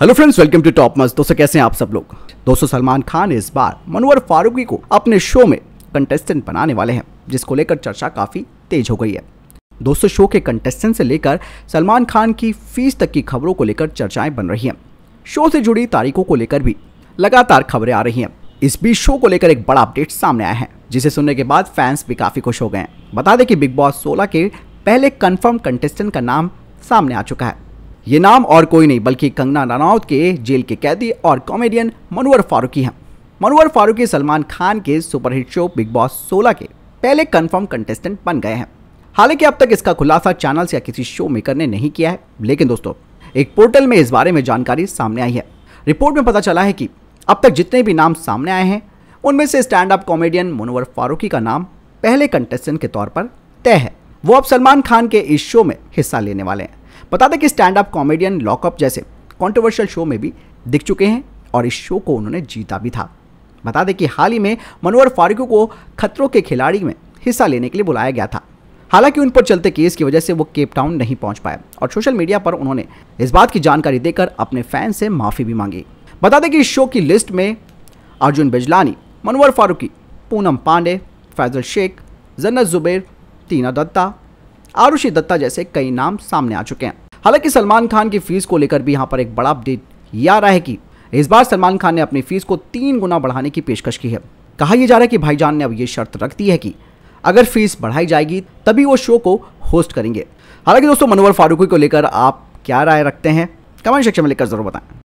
hello friends welcome to top must दोस्तों कैसे हैं आप सब लोग दोस्तों सलमान खान इस बार मनोहर फारूकी को अपने शो में कंटेस्टेंट बनाने वाले हैं जिसको लेकर चर्चा काफ़ी तेज हो गई है दोस्तों शो के कंटेस्टेंट से लेकर सलमान खान की फीस तक की खबरों को लेकर चर्चाएं बन रही हैं शो से जुड़ी तारीखों को लेकर भी लगातार खबरें आ रही हैं इस बीच शो को लेकर एक बड़ा अपडेट सामने आया है जिसे सुनने के बाद फैंस भी काफ़ी खुश हो गए हैं बता दें कि बिग बॉस सोलह के पहले कन्फर्म कंटेस्टेंट का नाम सामने आ चुका है ये नाम और कोई नहीं बल्कि कंगना रनौत के जेल के कैदी और कॉमेडियन मनोवर फारूकी हैं मनोवर फारूकी सलमान खान के सुपरहिट शो बिग बॉस 16 के पहले कंफर्म कंटेस्टेंट बन गए हैं हालांकि अब तक इसका खुलासा चैनल्स या किसी शो मेकर ने नहीं किया है लेकिन दोस्तों एक पोर्टल में इस बारे में जानकारी सामने आई है रिपोर्ट में पता चला है कि अब तक जितने भी नाम सामने आए हैं उनमें से stand up comedian Munawar Faruqui का नाम पहले कंटेस्टेंट के तौर पर तय है वो अब सलमान खान के इस शो में हिस्सा लेने वाले हैं बता दें कि स्टैंड अप कॉमेडियन लॉकअप जैसे कॉन्ट्रोवर्शियल शो में भी दिख चुके हैं और इस शो को उन्होंने जीता भी था बता दें कि हाल ही में मनोहर फारूकी को खतरों के खिलाड़ी में हिस्सा लेने के लिए बुलाया गया था हालांकि उन पर चलते केस की वजह से वो केप टाउन नहीं पहुंच पाए और सोशल मीडिया पर उन्होंने इस बात की जानकारी देकर अपने फैन से माफ़ी भी मांगी बता दें कि इस शो की लिस्ट में अर्जुन बिजलानी मनोहर फारूकी पूनम पांडे फैजल शेख जन्नत जुबेर टीना दत्ता आरुषि दत्ता जैसे कई नाम सामने आ चुके हैं हालांकि सलमान खान की फीस को लेकर भी यहाँ पर एक बड़ा अपडेट यह आ रहा है कि इस बार सलमान खान ने अपनी फीस को तीन गुना बढ़ाने की पेशकश की है कहा यह जा रहा है कि भाईजान ने अब यह शर्त रख दी है कि अगर फीस बढ़ाई जाएगी तभी वो शो को होस्ट करेंगे हालांकि दोस्तों मनोहर फारूकी को लेकर आप क्या राय रखते हैं कमेंट सेक्शन में लिखकर जरूर बताएं